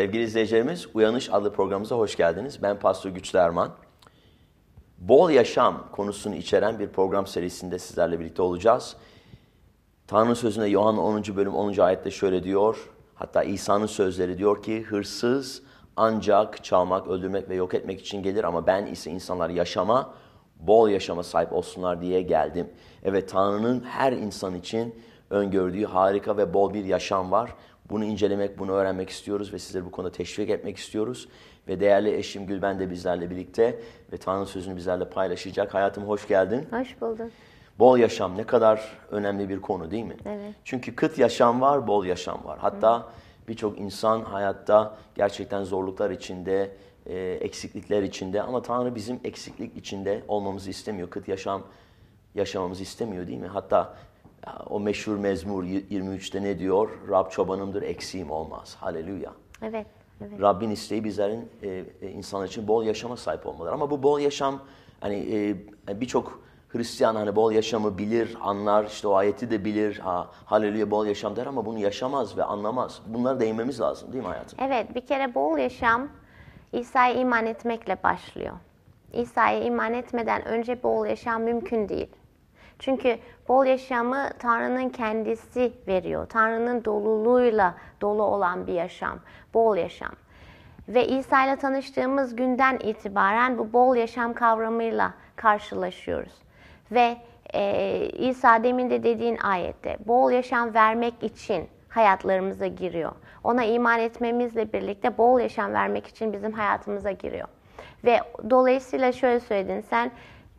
Sevgili izleyicilerimiz, Uyanış adlı programımıza hoş geldiniz. Ben Pastor Güçlü Erman. Bol Yaşam konusunu içeren bir program serisinde sizlerle birlikte olacağız. Tanrı sözünde Yohanna 10. bölüm 10. ayette şöyle diyor. Hatta İsa'nın sözleri diyor ki, hırsız ancak çalmak, öldürmek ve yok etmek için gelir ama ben ise insanlar yaşama, bol yaşama sahip olsunlar diye geldim. Evet Tanrı'nın her insan için öngördüğü harika ve bol bir yaşam var. Bunu incelemek, bunu öğrenmek istiyoruz ve sizleri bu konuda teşvik etmek istiyoruz. Ve değerli eşim Gülben de bizlerle birlikte ve Tanrı sözünü bizlerle paylaşacak. Hayatım hoş geldin. Hoş buldum. Bol yaşam ne kadar önemli bir konu değil mi? Evet. Çünkü kıt yaşam var, bol yaşam var. Hatta birçok insan hayatta gerçekten zorluklar içinde, e, eksiklikler içinde ama Tanrı bizim eksiklik içinde olmamızı istemiyor. Kıt yaşam yaşamamızı istemiyor değil mi? Hatta o meşhur mezmur 23'te ne diyor? Rab çobanımdır eksiğim olmaz. Haleluya. Evet. Evet. Rabbin isteği bizlerin e, e insanlar için bol yaşama sahip olmaları. Ama bu bol yaşam hani e, e, birçok Hristiyan hani bol yaşamı bilir, anlar, işte o ayeti de bilir, ha, haleluya bol yaşam der ama bunu yaşamaz ve anlamaz. Bunlara değinmemiz lazım değil mi hayatım? Evet, bir kere bol yaşam İsa'ya iman etmekle başlıyor. İsa'ya iman etmeden önce bol yaşam mümkün değil. Çünkü bol yaşamı Tanrı'nın kendisi veriyor. Tanrı'nın doluluğuyla dolu olan bir yaşam, bol yaşam. Ve İsa ile tanıştığımız günden itibaren bu bol yaşam kavramıyla karşılaşıyoruz. Ve e, İsa demin de dediğin ayette bol yaşam vermek için hayatlarımıza giriyor. Ona iman etmemizle birlikte bol yaşam vermek için bizim hayatımıza giriyor. Ve dolayısıyla şöyle söyledin sen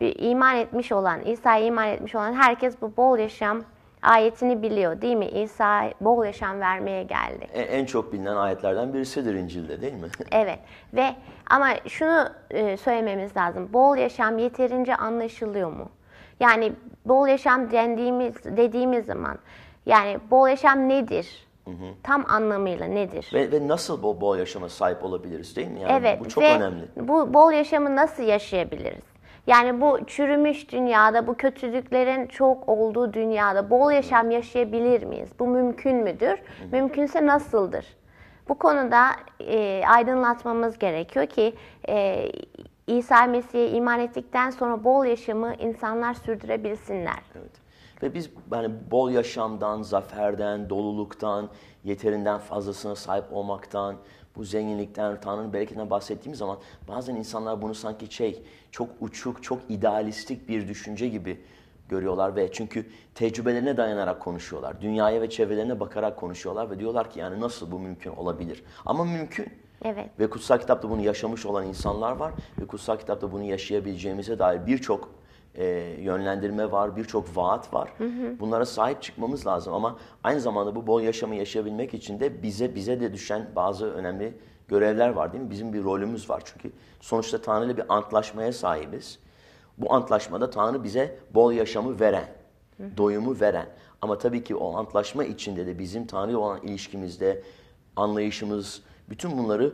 e, iman etmiş olan, İsa'ya iman etmiş olan herkes bu bol yaşam ayetini biliyor değil mi? İsa bol yaşam vermeye geldi. E, en çok bilinen ayetlerden birisidir İncil'de değil mi? evet ve ama şunu e, söylememiz lazım. Bol yaşam yeterince anlaşılıyor mu? Yani bol yaşam dediğimiz, dediğimiz zaman yani bol yaşam nedir? Hı hı. Tam anlamıyla nedir? Ve, ve nasıl bol bol yaşama sahip olabiliriz değil mi? Yani evet. Bu çok ve önemli. Bu bol yaşamı nasıl yaşayabiliriz? Yani bu çürümüş dünyada, bu kötülüklerin çok olduğu dünyada bol yaşam yaşayabilir miyiz? Bu mümkün müdür? Mümkünse nasıldır? Bu konuda e, aydınlatmamız gerekiyor ki e, İsa Mesih'e iman ettikten sonra bol yaşamı insanlar sürdürebilsinler. Evet. Ve biz yani bol yaşamdan, zaferden, doluluktan, yeterinden fazlasına sahip olmaktan, bu zenginlikten, Tanrı'nın bereketinden bahsettiğim zaman bazen insanlar bunu sanki şey, çok uçuk, çok idealistik bir düşünce gibi görüyorlar ve çünkü tecrübelerine dayanarak konuşuyorlar. Dünyaya ve çevrelerine bakarak konuşuyorlar ve diyorlar ki yani nasıl bu mümkün olabilir? Ama mümkün. Evet. Ve kutsal kitapta bunu yaşamış olan insanlar var ve kutsal kitapta bunu yaşayabileceğimize dair birçok e, yönlendirme var, birçok vaat var. Hı hı. Bunlara sahip çıkmamız lazım ama aynı zamanda bu bol yaşamı yaşayabilmek için de bize bize de düşen bazı önemli görevler var değil mi? Bizim bir rolümüz var çünkü sonuçta Tanrı ile bir antlaşmaya sahibiz. Bu antlaşmada Tanrı bize bol yaşamı veren, doyumu veren. Ama tabii ki o antlaşma içinde de bizim Tanrı olan ilişkimizde, anlayışımız, bütün bunları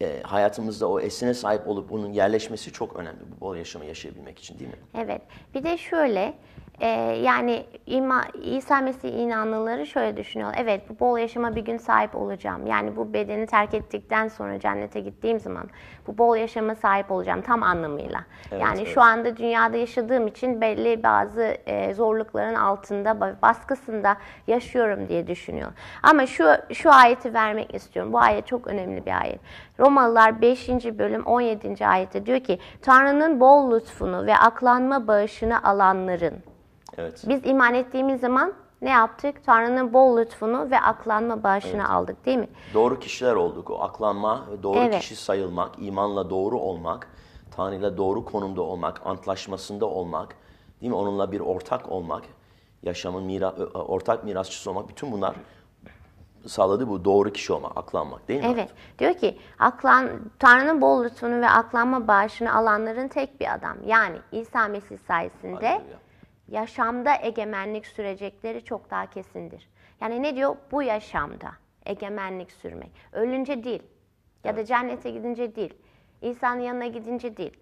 e, hayatımızda o esine sahip olup bunun yerleşmesi çok önemli bu bol yaşamı yaşayabilmek için değil mi? Evet. Bir de şöyle e, yani ima, İsa Mesih inanlıları şöyle düşünüyor. Evet bu bol yaşama bir gün sahip olacağım. Yani bu bedeni terk ettikten sonra cennete gittiğim zaman bu bol yaşama sahip olacağım tam anlamıyla. Evet, yani evet. şu anda dünyada yaşadığım için belli bazı e, zorlukların altında baskısında yaşıyorum diye düşünüyor. Ama şu şu ayeti vermek istiyorum. Bu ayet çok önemli bir ayet. Romalılar 5. bölüm 17. ayette diyor ki Tanrı'nın bol lütfunu ve aklanma bağışını alanların Evet. Biz iman ettiğimiz zaman ne yaptık? Tanrı'nın bol lütfunu ve aklanma bağışını evet. aldık değil mi? Doğru kişiler olduk. O aklanma, doğru evet. kişi sayılmak, imanla doğru olmak, Tanrı'yla doğru konumda olmak, antlaşmasında olmak, değil mi? Onunla bir ortak olmak, yaşamın mira ortak mirasçısı olmak, bütün bunlar sağladı bu doğru kişi olma aklanmak değil mi? Evet. Diyor ki aklan Tanrı'nın bol lütfunu ve aklanma bağışını alanların tek bir adam. Yani İsa Mesih sayesinde Hallelujah yaşamda egemenlik sürecekleri çok daha kesindir. Yani ne diyor? Bu yaşamda egemenlik sürmek. Ölünce değil ya evet. da cennete gidince değil. İsa'nın yanına gidince değil.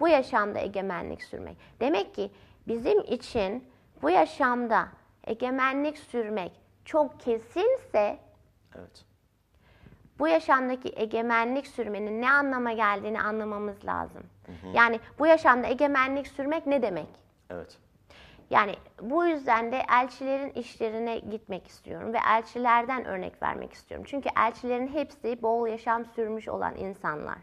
Bu yaşamda egemenlik sürmek. Demek ki bizim için bu yaşamda egemenlik sürmek çok kesinse Evet. Bu yaşamdaki egemenlik sürmenin ne anlama geldiğini anlamamız lazım. Hı hı. Yani bu yaşamda egemenlik sürmek ne demek? Evet. Yani bu yüzden de elçilerin işlerine gitmek istiyorum ve elçilerden örnek vermek istiyorum. Çünkü elçilerin hepsi bol yaşam sürmüş olan insanlar.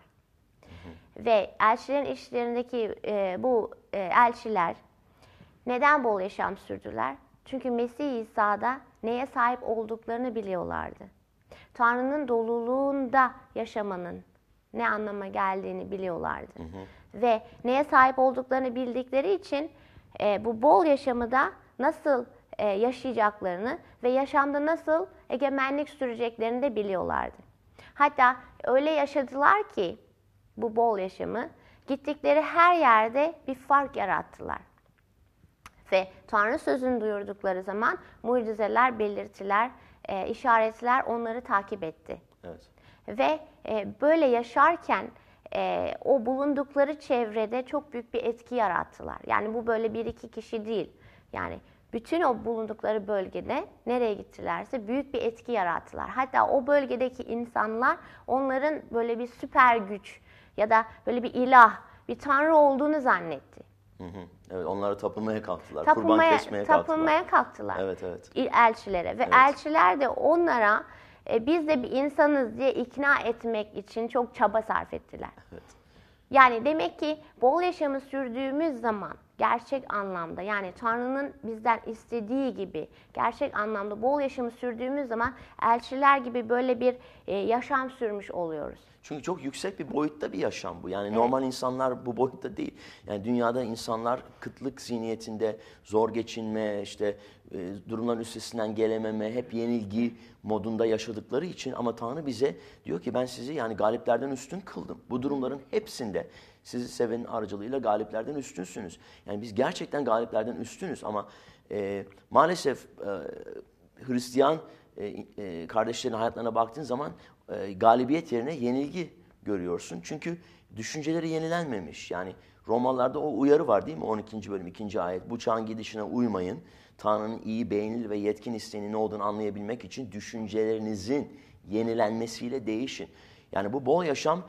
Ve elçilerin işlerindeki e, bu e, elçiler neden bol yaşam sürdüler? Çünkü Mesih İsa'da neye sahip olduklarını biliyorlardı. Tanrı'nın doluluğunda yaşamanın ne anlama geldiğini biliyorlardı. Hı hı. Ve neye sahip olduklarını bildikleri için e, bu bol yaşamı da nasıl e, yaşayacaklarını ve yaşamda nasıl egemenlik süreceklerini de biliyorlardı. Hatta öyle yaşadılar ki bu bol yaşamı gittikleri her yerde bir fark yarattılar. Ve Tanrı sözünü duyurdukları zaman mucizeler, belirtiler, e, işaretler onları takip etti. Evet. Ve e, böyle yaşarken e, o bulundukları çevrede çok büyük bir etki yarattılar. Yani bu böyle bir iki kişi değil. Yani bütün o bulundukları bölgede nereye gittilerse büyük bir etki yarattılar. Hatta o bölgedeki insanlar onların böyle bir süper güç ya da böyle bir ilah, bir tanrı olduğunu zannetti. Hı hı. Evet onlara tapınmaya kalktılar. Tapınmaya, Kurban kesmeye tapınmaya kalktılar. kalktılar. Evet evet. Elçilere ve evet. elçiler de onlara e, biz de bir insanız diye ikna etmek için çok çaba sarf ettiler. Evet. Yani demek ki bol yaşamı sürdüğümüz zaman gerçek anlamda yani Tanrı'nın bizden istediği gibi gerçek anlamda bol yaşamı sürdüğümüz zaman elçiler gibi böyle bir e, yaşam sürmüş oluyoruz. Çünkü çok yüksek bir boyutta bir yaşam bu. Yani evet. normal insanlar bu boyutta değil. Yani dünyada insanlar kıtlık zihniyetinde zor geçinme, işte e, durumların üstesinden gelememe, hep yenilgi modunda yaşadıkları için ama Tanrı bize diyor ki ben sizi yani galiplerden üstün kıldım. Bu durumların hepsinde sizi sevenin aracılığıyla galiplerden üstünsünüz. Yani biz gerçekten galiplerden üstünüz ama e, maalesef e, Hristiyan e, e, kardeşlerin hayatlarına baktığın zaman e, galibiyet yerine yenilgi görüyorsun. Çünkü düşünceleri yenilenmemiş. Yani Romalılarda o uyarı var değil mi? 12. bölüm 2. ayet. Bu çağın gidişine uymayın. Tanrı'nın iyi, beğenilir ve yetkin isteğinin ne olduğunu anlayabilmek için düşüncelerinizin yenilenmesiyle değişin. Yani bu bol yaşam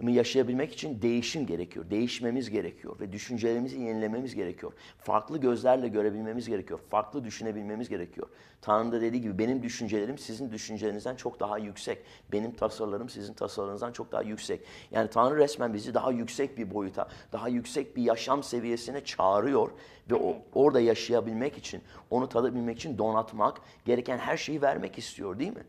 mi yaşayabilmek için değişim gerekiyor. Değişmemiz gerekiyor ve düşüncelerimizi yenilememiz gerekiyor. Farklı gözlerle görebilmemiz gerekiyor. Farklı düşünebilmemiz gerekiyor. Tanrı da dediği gibi benim düşüncelerim sizin düşüncelerinizden çok daha yüksek. Benim tasarlarım sizin tasarlarınızdan çok daha yüksek. Yani Tanrı resmen bizi daha yüksek bir boyuta, daha yüksek bir yaşam seviyesine çağırıyor ve o, orada yaşayabilmek için, onu tadabilmek için donatmak, gereken her şeyi vermek istiyor değil mi?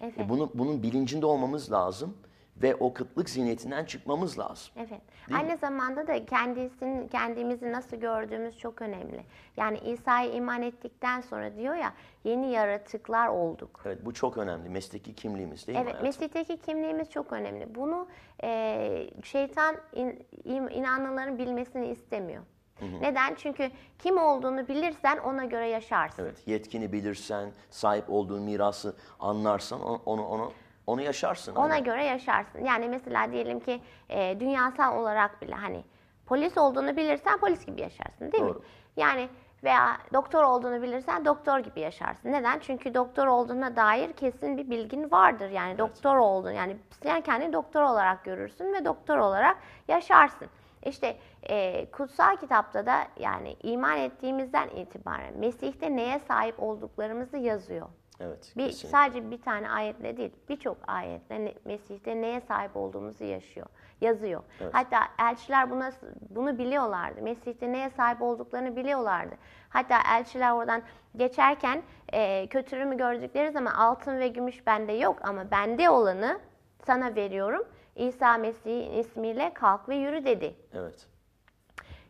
Evet. E bunu, bunun bilincinde olmamız lazım ve o kıtlık zihniyetinden çıkmamız lazım. Evet. Değil Aynı mi? zamanda da kendisini kendimizi nasıl gördüğümüz çok önemli. Yani İsa'ya iman ettikten sonra diyor ya yeni yaratıklar olduk. Evet bu çok önemli. Mesleki kimliğimiz değil evet, mi? Evet Mesleki kimliğimiz çok önemli. Bunu e, şeytan in, inananların bilmesini istemiyor. Hı hı. Neden? Çünkü kim olduğunu bilirsen ona göre yaşarsın. Evet, yetkini bilirsen, sahip olduğun mirası anlarsan onu onu onu yaşarsın. Ona hani. göre yaşarsın. Yani mesela diyelim ki e, dünyasal olarak bile hani polis olduğunu bilirsen polis gibi yaşarsın değil Doğru. mi? Yani veya doktor olduğunu bilirsen doktor gibi yaşarsın. Neden? Çünkü doktor olduğuna dair kesin bir bilgin vardır. Yani evet. doktor oldun. Yani sen kendini doktor olarak görürsün ve doktor olarak yaşarsın. İşte e, kutsal kitapta da yani iman ettiğimizden itibaren Mesih'te neye sahip olduklarımızı yazıyor. Evet, bir, sadece bir tane ayetle değil, birçok ayetle Mesih'te neye sahip olduğumuzu yaşıyor, yazıyor. Evet. Hatta elçiler buna, bunu biliyorlardı. Mesih'te neye sahip olduklarını biliyorlardı. Hatta elçiler oradan geçerken e, kötülüğümü gördükleri zaman altın ve gümüş bende yok ama bende olanı sana veriyorum. İsa Mesih'in ismiyle kalk ve yürü dedi. Evet.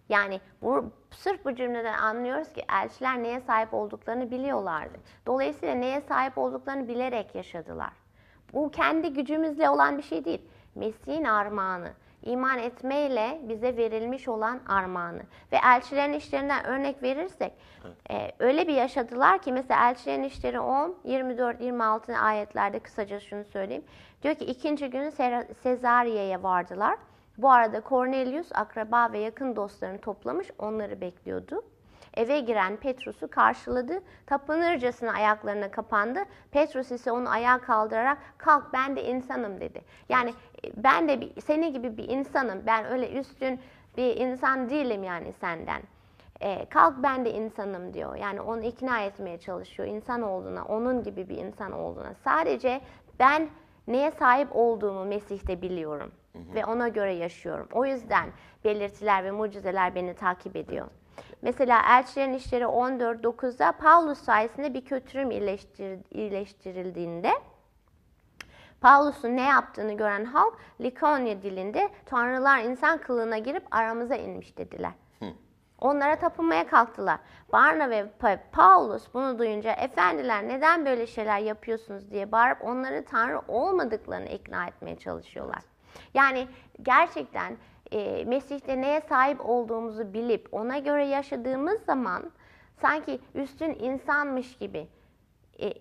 Yani bu, sırf bu cümleden anlıyoruz ki elçiler neye sahip olduklarını biliyorlardı. Dolayısıyla neye sahip olduklarını bilerek yaşadılar. Bu kendi gücümüzle olan bir şey değil. Mesih'in armağanı, iman etmeyle bize verilmiş olan armağanı. Ve elçilerin işlerinden örnek verirsek e, öyle bir yaşadılar ki mesela elçilerin işleri 10, 24, 26 ayetlerde kısaca şunu söyleyeyim. Diyor ki ikinci günü Sezariye'ye vardılar. Bu arada Cornelius akraba ve yakın dostlarını toplamış onları bekliyordu. Eve giren Petrus'u karşıladı. Tapınırcasına ayaklarına kapandı. Petrus ise onu ayağa kaldırarak kalk ben de insanım dedi. Yani e, ben de bir, seni gibi bir insanım. Ben öyle üstün bir insan değilim yani senden. E, kalk ben de insanım diyor. Yani onu ikna etmeye çalışıyor insan olduğuna, onun gibi bir insan olduğuna. Sadece ben neye sahip olduğumu Mesih'te biliyorum.'' ve ona göre yaşıyorum. O yüzden belirtiler ve mucizeler beni takip ediyor. Mesela Elçilerin İşleri 14.9'da Paulus sayesinde bir kötürüm iyileştirildiğinde Paulus'un ne yaptığını gören halk Likonya dilinde tanrılar insan kılığına girip aramıza inmiş dediler. Onlara tapınmaya kalktılar. Barna ve Paulus bunu duyunca efendiler neden böyle şeyler yapıyorsunuz diye bağırıp onları tanrı olmadıklarını ikna etmeye çalışıyorlar. Yani gerçekten e, Mesih'te neye sahip olduğumuzu bilip ona göre yaşadığımız zaman sanki üstün insanmış gibi e,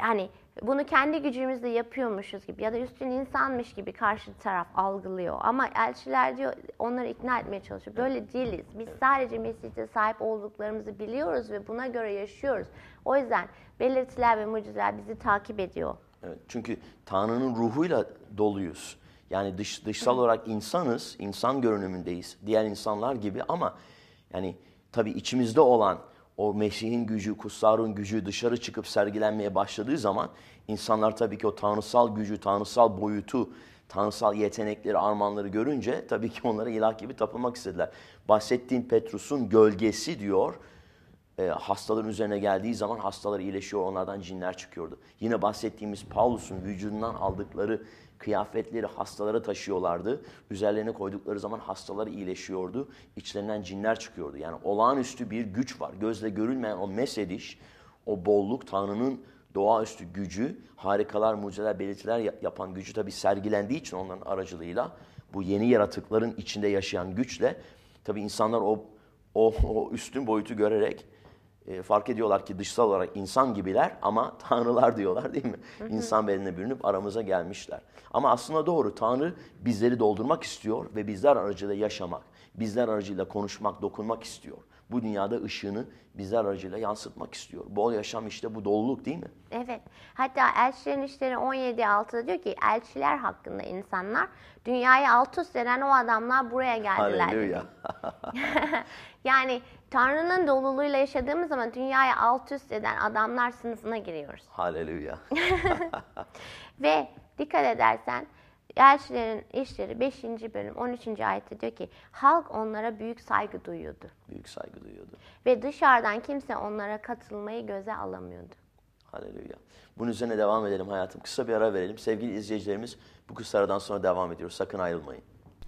yani bunu kendi gücümüzle yapıyormuşuz gibi ya da üstün insanmış gibi karşı taraf algılıyor. Ama elçiler diyor onları ikna etmeye çalışıyor. Böyle değiliz. Biz sadece Mesih'te sahip olduklarımızı biliyoruz ve buna göre yaşıyoruz. O yüzden belirtiler ve mucizeler bizi takip ediyor. Evet, çünkü Tanrı'nın ruhuyla doluyuz. Yani dış, dışsal olarak insanız, insan görünümündeyiz diğer insanlar gibi ama yani tabii içimizde olan o Mesih'in gücü, kutsarın gücü dışarı çıkıp sergilenmeye başladığı zaman insanlar tabii ki o tanrısal gücü, tanrısal boyutu, tanrısal yetenekleri, armağanları görünce tabii ki onlara ilah gibi tapılmak istediler. Bahsettiğim Petrus'un gölgesi diyor, e, hastaların üzerine geldiği zaman hastalar iyileşiyor, onlardan cinler çıkıyordu. Yine bahsettiğimiz Paulus'un vücudundan aldıkları Kıyafetleri hastalara taşıyorlardı. Üzerlerine koydukları zaman hastalar iyileşiyordu. İçlerinden cinler çıkıyordu. Yani olağanüstü bir güç var. Gözle görülmeyen o mesediş, o bolluk Tanrı'nın doğaüstü gücü, harikalar, mucizeler, belirtiler yapan gücü tabi sergilendiği için onların aracılığıyla bu yeni yaratıkların içinde yaşayan güçle tabi insanlar o, o, o üstün boyutu görerek e, fark ediyorlar ki dışsal olarak insan gibiler ama tanrılar diyorlar değil mi? İnsan bedenine bürünüp aramıza gelmişler. Ama aslında doğru Tanrı bizleri doldurmak istiyor ve bizler aracıyla yaşamak, bizler aracıyla konuşmak, dokunmak istiyor. Bu dünyada ışığını bizler aracıyla yansıtmak istiyor. Bol yaşam işte bu doluluk değil mi? Evet. Hatta Elçilerin İşleri 17.6'da diyor ki elçiler hakkında insanlar dünyayı alt üst eden o adamlar buraya geldiler. Haleluya. yani Tanrı'nın doluluğuyla yaşadığımız zaman dünyaya alt üst eden adamlar sınıfına giriyoruz. Haleluya. Ve dikkat edersen Elçilerin işleri 5. bölüm 13. ayette diyor ki halk onlara büyük saygı duyuyordu. Büyük saygı duyuyordu. Ve dışarıdan kimse onlara katılmayı göze alamıyordu. Haleluya. Bunun üzerine devam edelim hayatım. Kısa bir ara verelim. Sevgili izleyicilerimiz bu kısa aradan sonra devam ediyoruz. Sakın ayrılmayın.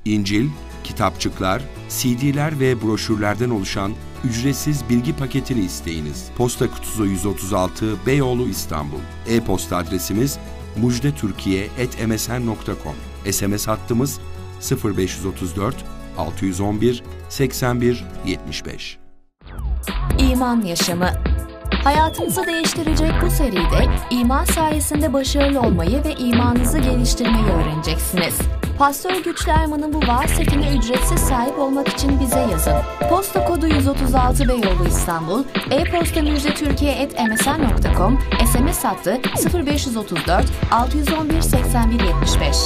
İncil, kitapçıklar, CD'ler ve broşürlerden oluşan ücretsiz bilgi paketini isteyiniz. Posta kutusu 136 Beyoğlu İstanbul. E-posta adresimiz mujdetürkiye.msn.com SMS hattımız 0534 611 81 75 İman Yaşamı Hayatınızı değiştirecek bu seride iman sayesinde başarılı olmayı ve imanınızı geliştirmeyi öğreneceksiniz. Pastör Güçlerman'ın bu vaaz setine ücretsiz sahip olmak için bize yazın. Posta kodu 136 Beyoğlu İstanbul, e-posta müjdetürkiye.msn.com, SMS hattı 0534 611 8175.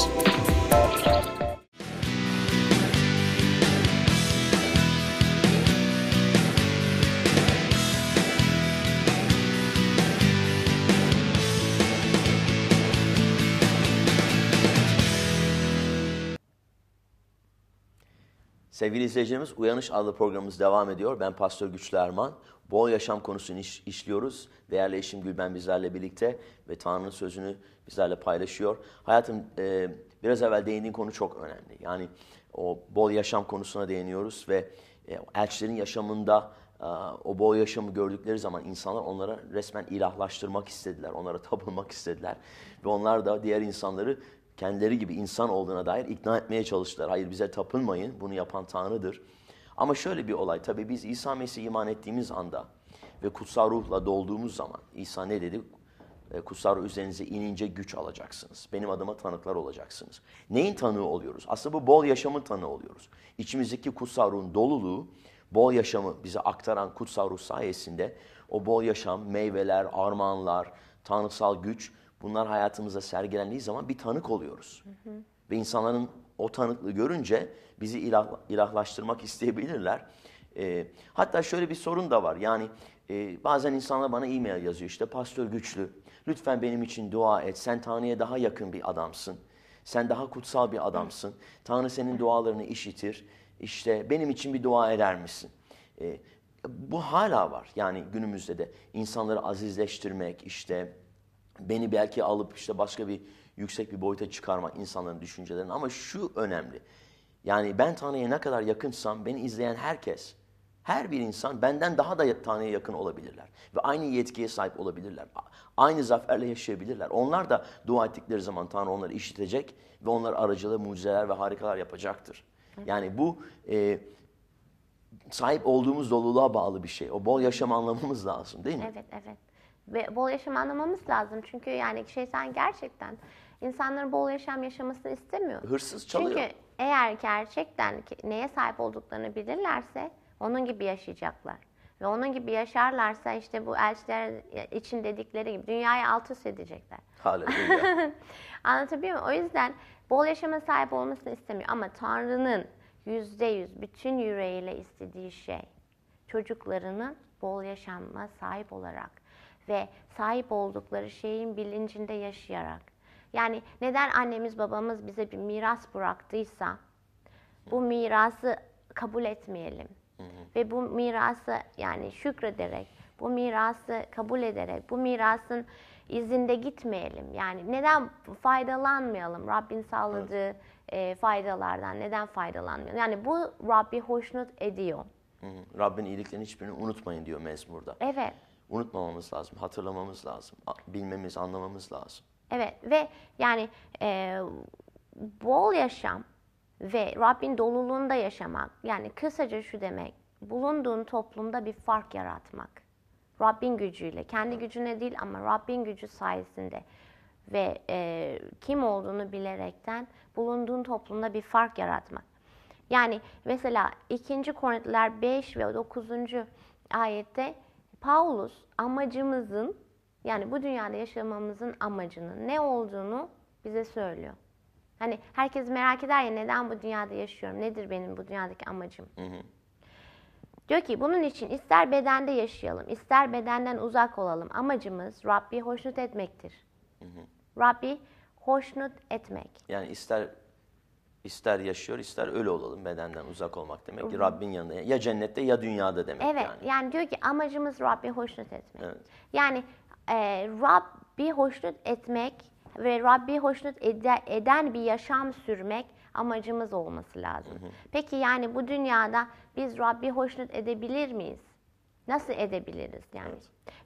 Sevgili izleyicilerimiz Uyanış adlı programımız devam ediyor. Ben Pastör Güçlü Erman. Bol yaşam konusunu iş, işliyoruz. Değerli eşim Gülben bizlerle birlikte ve Tanrı'nın sözünü bizlerle paylaşıyor. Hayatım e, biraz evvel değindiğin konu çok önemli. Yani o bol yaşam konusuna değiniyoruz ve e, elçilerin yaşamında e, o bol yaşamı gördükleri zaman insanlar onlara resmen ilahlaştırmak istediler. Onlara tapılmak istediler. Ve onlar da diğer insanları kendileri gibi insan olduğuna dair ikna etmeye çalıştılar. Hayır bize tapınmayın, bunu yapan Tanrı'dır. Ama şöyle bir olay, tabii biz İsa Mesih'e iman ettiğimiz anda ve kutsal ruhla dolduğumuz zaman, İsa ne dedi? E, kutsal ruh üzerinize inince güç alacaksınız. Benim adıma tanıklar olacaksınız. Neyin tanığı oluyoruz? Aslında bu bol yaşamın tanığı oluyoruz. İçimizdeki kutsal ruhun doluluğu, bol yaşamı bize aktaran kutsal ruh sayesinde o bol yaşam, meyveler, armağanlar, tanrısal güç bunlar hayatımıza sergilendiği zaman bir tanık oluyoruz. Hı hı. Ve insanların o tanıklığı görünce bizi ilah, ilahlaştırmak isteyebilirler. E, hatta şöyle bir sorun da var. Yani e, bazen insanlar bana e-mail yazıyor işte pastör güçlü. Lütfen benim için dua et. Sen Tanrı'ya daha yakın bir adamsın. Sen daha kutsal bir adamsın. Tanrı senin dualarını işitir. İşte benim için bir dua eder misin? E, bu hala var. Yani günümüzde de insanları azizleştirmek işte beni belki alıp işte başka bir yüksek bir boyuta çıkarma insanların düşüncelerini ama şu önemli. Yani ben Tanrı'ya ne kadar yakınsam beni izleyen herkes, her bir insan benden daha da Tanrı'ya yakın olabilirler. Ve aynı yetkiye sahip olabilirler. Aynı zaferle yaşayabilirler. Onlar da dua ettikleri zaman Tanrı onları işitecek ve onlar aracılığı mucizeler ve harikalar yapacaktır. Yani bu e, sahip olduğumuz doluluğa bağlı bir şey. O bol yaşam anlamımız lazım değil mi? Evet, evet ve bol yaşam anlamamız lazım. Çünkü yani şey sen gerçekten insanların bol yaşam yaşamasını istemiyor. Hırsız çalıyor. Çünkü eğer gerçekten neye sahip olduklarını bilirlerse onun gibi yaşayacaklar. Ve onun gibi yaşarlarsa işte bu elçiler için dedikleri gibi dünyayı alt üst edecekler. Hallelujah. Anlatabiliyor muyum? O yüzden bol yaşama sahip olmasını istemiyor. Ama Tanrı'nın yüzde yüz bütün yüreğiyle istediği şey çocuklarının bol yaşama sahip olarak ve sahip oldukları şeyin bilincinde yaşayarak. Yani neden annemiz babamız bize bir miras bıraktıysa bu mirası kabul etmeyelim. Ve bu mirası yani şükrederek, bu mirası kabul ederek, bu mirasın izinde gitmeyelim. Yani neden faydalanmayalım Rabbin sağladığı evet. e, faydalardan neden faydalanmayalım? Yani bu Rabbi hoşnut ediyor. Hı hı. Rabbin iyiliklerini hiçbirini unutmayın diyor mezmurda. Evet unutmamamız lazım, hatırlamamız lazım, bilmemiz, anlamamız lazım. Evet ve yani e, bol yaşam ve Rabbin doluluğunda yaşamak yani kısaca şu demek bulunduğun toplumda bir fark yaratmak. Rabbin gücüyle, kendi gücüne değil ama Rabbin gücü sayesinde ve e, kim olduğunu bilerekten bulunduğun toplumda bir fark yaratmak. Yani mesela 2. Korintiler 5 ve 9. ayette Paulus amacımızın yani bu dünyada yaşamamızın amacının ne olduğunu bize söylüyor. Hani herkes merak eder ya neden bu dünyada yaşıyorum? Nedir benim bu dünyadaki amacım? Hı hı. Diyor ki bunun için ister bedende yaşayalım, ister bedenden uzak olalım. Amacımız Rabbi hoşnut etmektir. Hı hı. Rabbi hoşnut etmek. Yani ister İster yaşıyor ister öyle olalım bedenden uzak olmak demek ki Rabbin yanında ya cennette ya dünyada demek evet, yani. Evet yani diyor ki amacımız Rabbi hoşnut etmek. Evet. Yani e, Rabbi hoşnut etmek ve Rabbi hoşnut ede, eden bir yaşam sürmek amacımız olması lazım. Hı hı. Peki yani bu dünyada biz Rabbi hoşnut edebilir miyiz? Nasıl edebiliriz yani?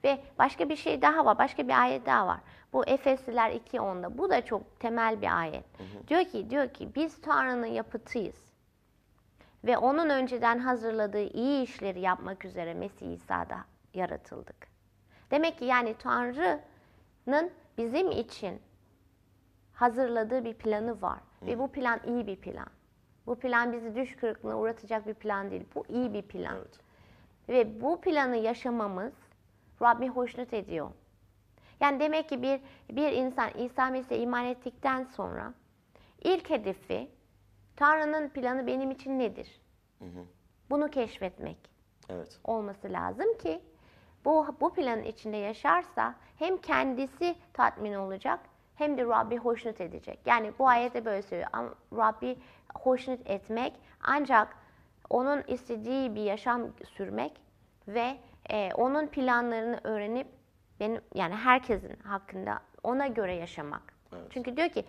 Ve başka bir şey daha var, başka bir ayet daha var. Bu Efesliler 2.10'da. Bu da çok temel bir ayet. Hı hı. Diyor ki, diyor ki biz Tanrı'nın yapıtıyız. Ve onun önceden hazırladığı iyi işleri yapmak üzere Mesih İsa'da yaratıldık. Demek ki yani Tanrı'nın bizim için hazırladığı bir planı var. Hı. Ve bu plan iyi bir plan. Bu plan bizi düş kırıklığına uğratacak bir plan değil. Bu iyi bir plan. Evet ve bu planı yaşamamız Rabbi hoşnut ediyor. Yani demek ki bir, bir insan İsa Mesih'e iman ettikten sonra ilk hedefi Tanrı'nın planı benim için nedir? Hı hı. Bunu keşfetmek evet. olması lazım ki bu, bu planın içinde yaşarsa hem kendisi tatmin olacak hem de Rabbi hoşnut edecek. Yani bu ayette böyle söylüyor. Rabbi hoşnut etmek ancak onun istediği bir yaşam sürmek ve e, onun planlarını öğrenip benim yani herkesin hakkında ona göre yaşamak. Evet. Çünkü diyor ki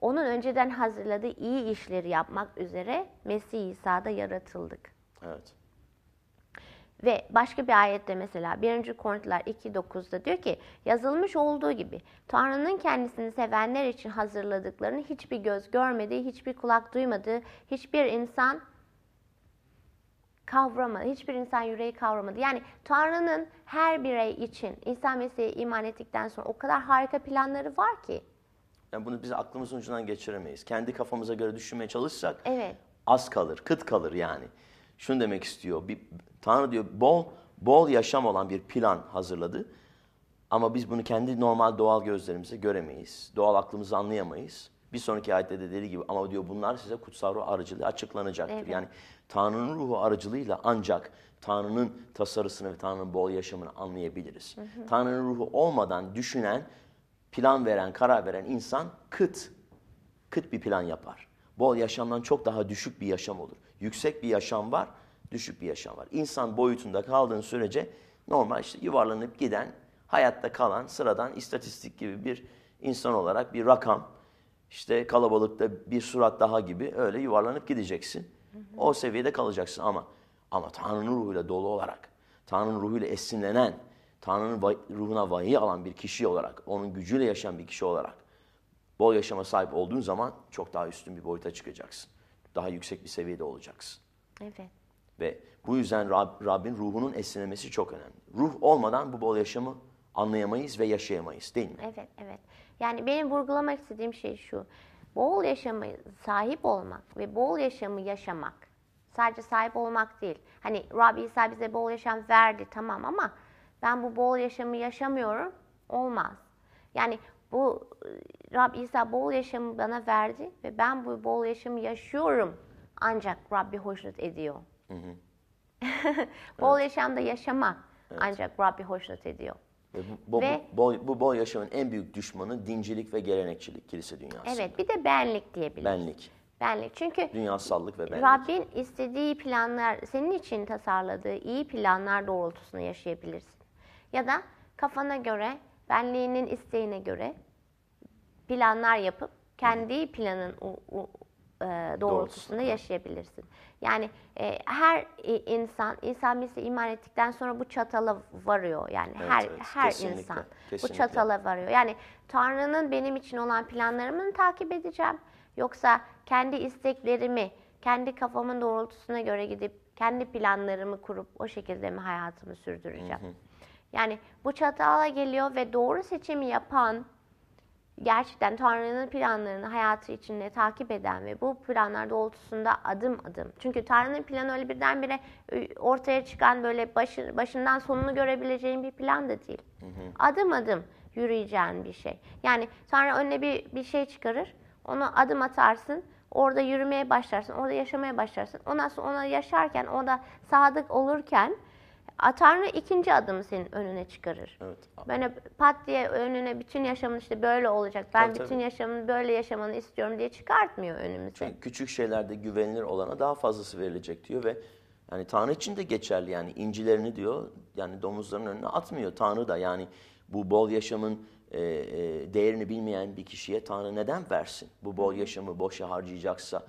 onun önceden hazırladığı iyi işleri yapmak üzere Mesih İsa'da yaratıldık. Evet. Ve başka bir ayette mesela 1. Korintiler 2.9'da diyor ki yazılmış olduğu gibi Tanrı'nın kendisini sevenler için hazırladıklarını hiçbir göz görmediği, hiçbir kulak duymadığı, hiçbir insan kavramadı. Hiçbir insan yüreği kavramadı. Yani Tanrı'nın her birey için İsa Mesih'e iman ettikten sonra o kadar harika planları var ki. Yani bunu biz aklımızın ucundan geçiremeyiz. Kendi kafamıza göre düşünmeye çalışsak evet. az kalır, kıt kalır yani. Şunu demek istiyor. Bir, Tanrı diyor bol bol yaşam olan bir plan hazırladı. Ama biz bunu kendi normal doğal gözlerimize göremeyiz. Doğal aklımızı anlayamayız. Bir sonraki ayette de dediği gibi ama diyor bunlar size kutsal ruh aracılığı açıklanacaktır. Evet. Yani Tanrı'nın ruhu aracılığıyla ancak Tanrı'nın tasarısını ve Tanrı'nın bol yaşamını anlayabiliriz. Hı hı. Tanrı'nın ruhu olmadan düşünen, plan veren, karar veren insan kıt, kıt bir plan yapar. Bol yaşamdan çok daha düşük bir yaşam olur. Yüksek bir yaşam var, düşük bir yaşam var. İnsan boyutunda kaldığın sürece normal işte yuvarlanıp giden, hayatta kalan sıradan istatistik gibi bir insan olarak bir rakam, işte kalabalıkta bir surat daha gibi öyle yuvarlanıp gideceksin. Hı hı. O seviyede kalacaksın ama ama Tanrı'nın ruhuyla dolu olarak, Tanrı'nın ruhuyla esinlenen, Tanrı'nın vay, ruhuna vahiy alan bir kişi olarak, onun gücüyle yaşayan bir kişi olarak bol yaşama sahip olduğun zaman çok daha üstün bir boyuta çıkacaksın. Daha yüksek bir seviyede olacaksın. Evet. Ve bu yüzden Rab, Rabbin ruhunun esinlemesi çok önemli. Ruh olmadan bu bol yaşamı anlayamayız ve yaşayamayız değil mi? Evet, evet. Yani benim vurgulamak istediğim şey şu. Bol yaşamı sahip olmak ve bol yaşamı yaşamak. Sadece sahip olmak değil. Hani Rabbi İsa bize bol yaşam verdi tamam ama ben bu bol yaşamı yaşamıyorum olmaz. Yani bu Rab İsa bol yaşamı bana verdi ve ben bu bol yaşamı yaşıyorum ancak Rabbi hoşnut ediyor. Hı hı. bol evet. yaşamda yaşamak evet. ancak Rabbi hoşnut ediyor. Ve bu, ve, bu, bu, bol yaşamın en büyük düşmanı dincilik ve gelenekçilik kilise dünyası. Evet bir de benlik diyebiliriz. Benlik. Benlik çünkü dünyasallık ve benlik. Rabbin istediği planlar, senin için tasarladığı iyi planlar doğrultusunda yaşayabilirsin. Ya da kafana göre, benliğinin isteğine göre planlar yapıp kendi planın e, doğrultusunda yaşayabilirsin. Yani e, her insan insan bizi iman ettikten sonra bu çatala varıyor. Yani evet, her evet. her kesinlikle, insan kesinlikle. bu çatala varıyor. Yani Tanrı'nın benim için olan planlarımı takip edeceğim yoksa kendi isteklerimi, kendi kafamın doğrultusuna göre gidip kendi planlarımı kurup o şekilde mi hayatımı sürdüreceğim? Hı hı. Yani bu çatala geliyor ve doğru seçimi yapan gerçekten Tanrı'nın planlarını hayatı içinde takip eden ve bu planlar doğrultusunda adım adım. Çünkü Tanrı'nın planı öyle birdenbire e, ortaya çıkan böyle başı, başından sonunu görebileceğin bir plan da değil. Hı hı. Adım adım yürüyeceğin bir şey. Yani Tanrı önüne bir, bir şey çıkarır, onu adım atarsın, orada yürümeye başlarsın, orada yaşamaya başlarsın. Ondan sonra ona yaşarken, ona sadık olurken Tanrı ikinci adımı senin önüne çıkarır. Evet. Ben pat diye önüne bütün yaşamın işte böyle olacak. Ben tabii, bütün yaşamın böyle yaşamanı istiyorum diye çıkartmıyor önümüze. Çünkü küçük şeylerde güvenilir olana daha fazlası verilecek diyor ve yani Tanrı için de geçerli yani incilerini diyor yani domuzların önüne atmıyor Tanrı da yani bu bol yaşamın e, e, değerini bilmeyen bir kişiye Tanrı neden versin? Bu bol yaşamı boşa harcayacaksa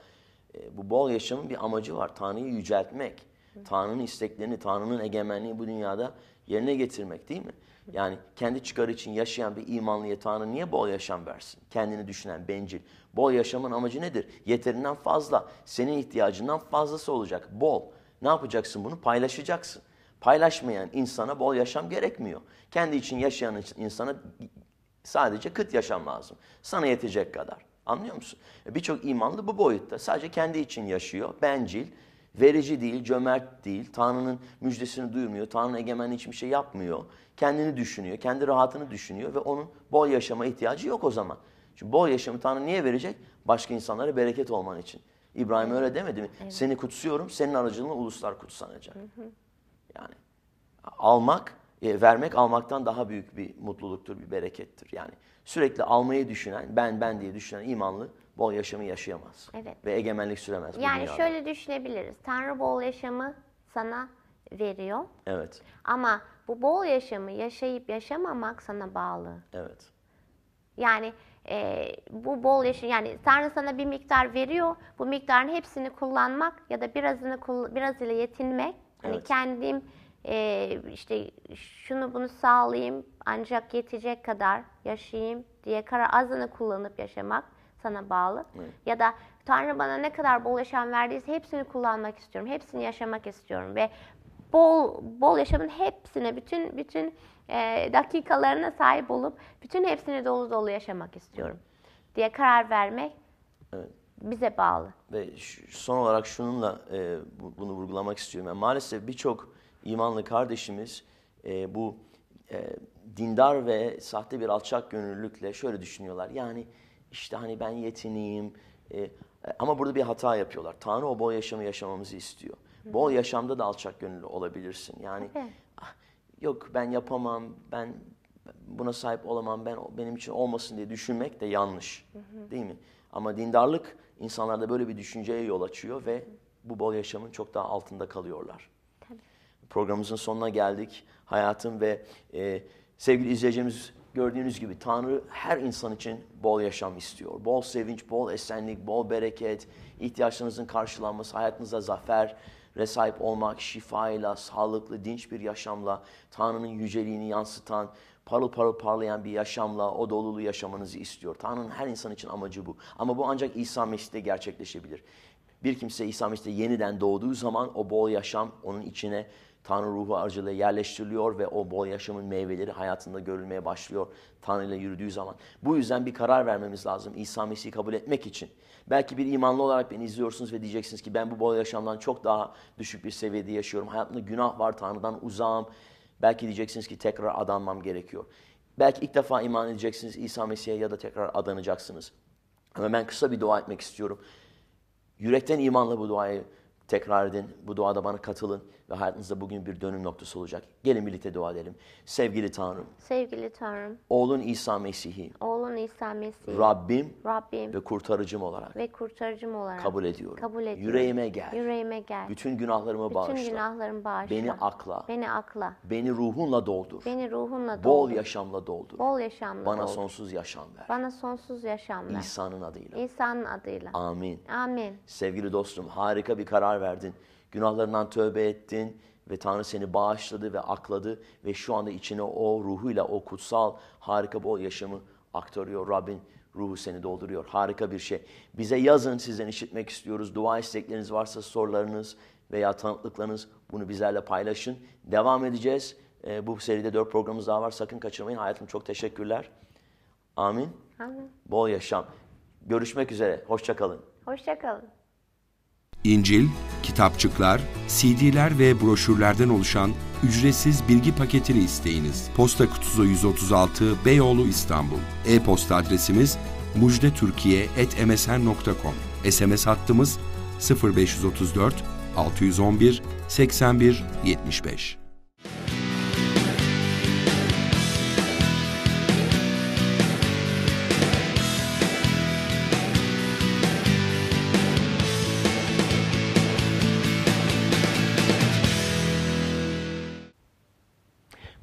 e, bu bol yaşamın bir amacı var Tanrı'yı yüceltmek. Tanrı'nın isteklerini, Tanrı'nın egemenliği bu dünyada yerine getirmek değil mi? Yani kendi çıkarı için yaşayan bir imanlıya Tanrı niye bol yaşam versin? Kendini düşünen bencil. Bol yaşamın amacı nedir? Yeterinden fazla, senin ihtiyacından fazlası olacak. Bol. Ne yapacaksın bunu? Paylaşacaksın. Paylaşmayan insana bol yaşam gerekmiyor. Kendi için yaşayan insana sadece kıt yaşam lazım. Sana yetecek kadar. Anlıyor musun? Birçok imanlı bu boyutta. Sadece kendi için yaşıyor. Bencil, verici değil, cömert değil. Tanrı'nın müjdesini duymuyor. Tanrı egemen hiçbir şey yapmıyor. Kendini düşünüyor, kendi rahatını düşünüyor ve onun bol yaşama ihtiyacı yok o zaman. Çünkü bol yaşamı Tanrı niye verecek? Başka insanlara bereket olman için. İbrahim öyle demedi mi? Evet. Seni kutsuyorum, senin aracılığınla uluslar kutsanacak. Hı hı. Yani almak, e, vermek almaktan daha büyük bir mutluluktur, bir berekettir. Yani sürekli almayı düşünen, ben ben diye düşünen imanlı bol yaşamı yaşayamaz. Evet. Ve egemenlik süremez. Yani şöyle düşünebiliriz. Tanrı bol yaşamı sana veriyor. Evet. Ama bu bol yaşamı yaşayıp yaşamamak sana bağlı. Evet. Yani e, bu bol yaşam yani Tanrı sana bir miktar veriyor. Bu miktarın hepsini kullanmak ya da birazını biraz ile yetinmek. Hani evet. kendim e, işte şunu bunu sağlayayım ancak yetecek kadar yaşayayım diye kara azını kullanıp yaşamak sana bağlı. Evet. Ya da Tanrı bana ne kadar bol yaşam verdiyse hepsini kullanmak istiyorum. Hepsini yaşamak istiyorum ve bol bol yaşamın hepsine bütün bütün e, dakikalarına sahip olup bütün hepsini dolu dolu yaşamak istiyorum diye karar vermek evet. bize bağlı. Ve son olarak şununla e, bunu vurgulamak istiyorum. Yani maalesef birçok imanlı kardeşimiz e, bu e, dindar ve sahte bir alçak gönüllülükle şöyle düşünüyorlar. Yani işte hani ben yetineyim. E, ama burada bir hata yapıyorlar. Tanrı o bol yaşamı yaşamamızı istiyor. Hı. Bol yaşamda da alçak gönüllü olabilirsin. Yani ah, yok ben yapamam, ben buna sahip olamam, ben benim için olmasın diye düşünmek de yanlış. Hı Değil mi? Ama dindarlık insanlarda böyle bir düşünceye yol açıyor ve bu bol yaşamın çok daha altında kalıyorlar. Tabii. Programımızın sonuna geldik. Hayatım ve e, sevgili izleyicimiz gördüğünüz gibi Tanrı her insan için bol yaşam istiyor. Bol sevinç, bol esenlik, bol bereket, ihtiyaçlarınızın karşılanması, hayatınıza zafer ve sahip olmak, şifayla, sağlıklı, dinç bir yaşamla, Tanrı'nın yüceliğini yansıtan, parıl parıl parlayan bir yaşamla o dolulu yaşamanızı istiyor. Tanrı'nın her insan için amacı bu. Ama bu ancak İsa Mesih'te gerçekleşebilir. Bir kimse İsa Mesih'te yeniden doğduğu zaman o bol yaşam onun içine Tanrı ruhu aracılığıyla yerleştiriliyor ve o bol yaşamın meyveleri hayatında görülmeye başlıyor Tanrı ile yürüdüğü zaman. Bu yüzden bir karar vermemiz lazım İsa Mesih'i kabul etmek için. Belki bir imanlı olarak beni izliyorsunuz ve diyeceksiniz ki ben bu bol yaşamdan çok daha düşük bir seviyede yaşıyorum. Hayatımda günah var, Tanrı'dan uzağım. Belki diyeceksiniz ki tekrar adanmam gerekiyor. Belki ilk defa iman edeceksiniz İsa Mesih'e ya da tekrar adanacaksınız. Ama ben kısa bir dua etmek istiyorum. Yürekten imanla bu duayı Tekrar edin, bu duada bana katılın ve hayatınızda bugün bir dönüm noktası olacak. Gelin birlikte dua edelim. Sevgili Tanrım, Sevgili Tanrım, oğlun İsa Mesih'i oğlun Allah'ın İsa Mesih. Rabbim, Rabbim ve kurtarıcım olarak ve kurtarıcım olarak kabul ediyorum. Kabul ediyorum. Yüreğime gel. Yüreğime gel. Bütün günahlarımı Bütün bağışla. Bütün günahlarımı bağışla. Beni akla. Beni akla. Beni ruhunla doldur. Beni ruhunla doldur. Bol yaşamla doldur. Bol yaşamla Bana doldur. sonsuz yaşam ver. Bana sonsuz yaşam ver. İsa'nın adıyla. İsa'nın adıyla. Amin. Amin. Sevgili dostum harika bir karar verdin. Günahlarından tövbe ettin ve Tanrı seni bağışladı ve akladı ve şu anda içine o ruhuyla o kutsal harika bol yaşamı aktarıyor. Rabbin ruhu seni dolduruyor. Harika bir şey. Bize yazın sizden işitmek istiyoruz. Dua istekleriniz varsa sorularınız veya tanıklıklarınız bunu bizlerle paylaşın. Devam edeceğiz. E, bu seride dört programımız daha var. Sakın kaçırmayın. Hayatım çok teşekkürler. Amin. Amin. Bol yaşam. Görüşmek üzere. Hoşçakalın. Hoşçakalın. İncil kitapçıklar, CD'ler ve broşürlerden oluşan ücretsiz bilgi paketini isteyiniz. Posta kutusu 136 Beyoğlu İstanbul. E-posta adresimiz mujdetürkiye.msn.com SMS hattımız 0534 611 81 75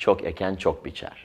çok eken çok biçer.